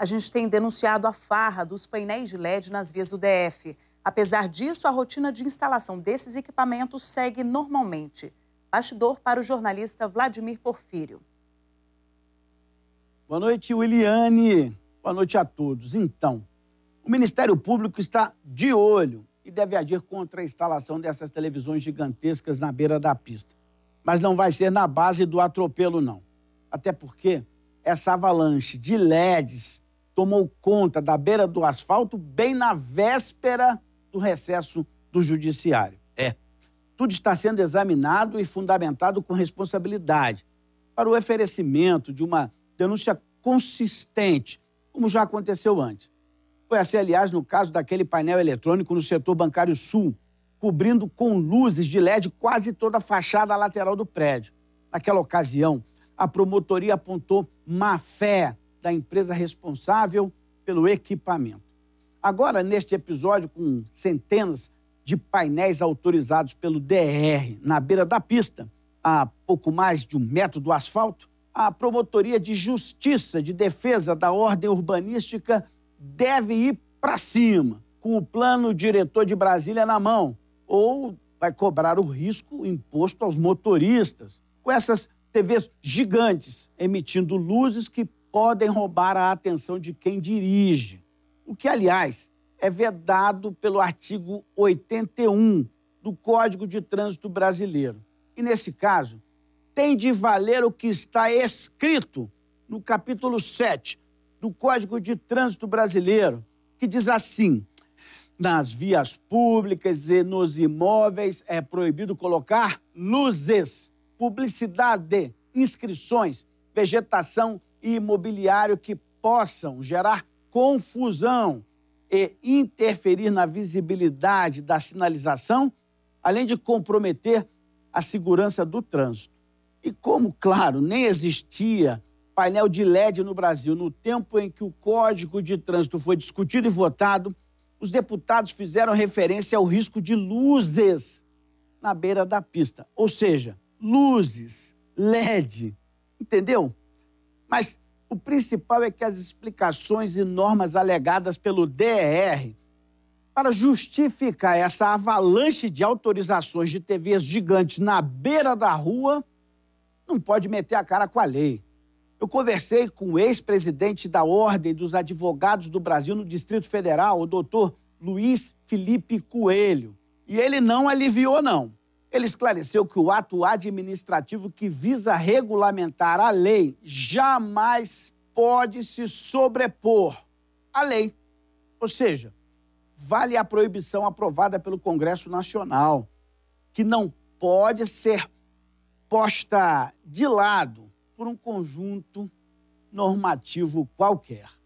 A gente tem denunciado a farra dos painéis de LED nas vias do DF. Apesar disso, a rotina de instalação desses equipamentos segue normalmente. Bastidor para o jornalista Vladimir Porfírio. Boa noite, Williane. Boa noite a todos. Então, o Ministério Público está de olho e deve agir contra a instalação dessas televisões gigantescas na beira da pista. Mas não vai ser na base do atropelo, não. Até porque essa avalanche de LEDs tomou conta da beira do asfalto bem na véspera do recesso do judiciário. É. Tudo está sendo examinado e fundamentado com responsabilidade para o oferecimento de uma denúncia consistente, como já aconteceu antes. Foi assim, aliás, no caso daquele painel eletrônico no setor bancário sul, cobrindo com luzes de LED quase toda a fachada lateral do prédio. Naquela ocasião, a promotoria apontou má fé da empresa responsável pelo equipamento. Agora, neste episódio, com centenas de painéis autorizados pelo DR na beira da pista, a pouco mais de um metro do asfalto, a Promotoria de Justiça de Defesa da Ordem Urbanística deve ir para cima, com o plano diretor de Brasília na mão, ou vai cobrar o risco imposto aos motoristas, com essas TVs gigantes emitindo luzes que podem roubar a atenção de quem dirige, o que, aliás, é vedado pelo artigo 81 do Código de Trânsito Brasileiro. E, nesse caso, tem de valer o que está escrito no capítulo 7 do Código de Trânsito Brasileiro, que diz assim: nas vias públicas e nos imóveis é proibido colocar luzes, publicidade, inscrições, vegetação imobiliário que possam gerar confusão e interferir na visibilidade da sinalização, além de comprometer a segurança do trânsito. E como, claro, nem existia painel de LED no Brasil no tempo em que o Código de Trânsito foi discutido e votado, os deputados fizeram referência ao risco de luzes na beira da pista, ou seja, luzes LED, entendeu? Mas o principal é que as explicações e normas alegadas pelo DER para justificar essa avalanche de autorizações de TVs gigantes na beira da rua não pode meter a cara com a lei. Eu conversei com o ex-presidente da Ordem dos Advogados do Brasil no Distrito Federal, o doutor Luiz Felipe Coelho, e ele não aliviou, não. Ele esclareceu que o ato administrativo que visa regulamentar a lei jamais pode se sobrepor à lei. Ou seja, vale a proibição aprovada pelo Congresso Nacional, que não pode ser posta de lado por um conjunto normativo qualquer.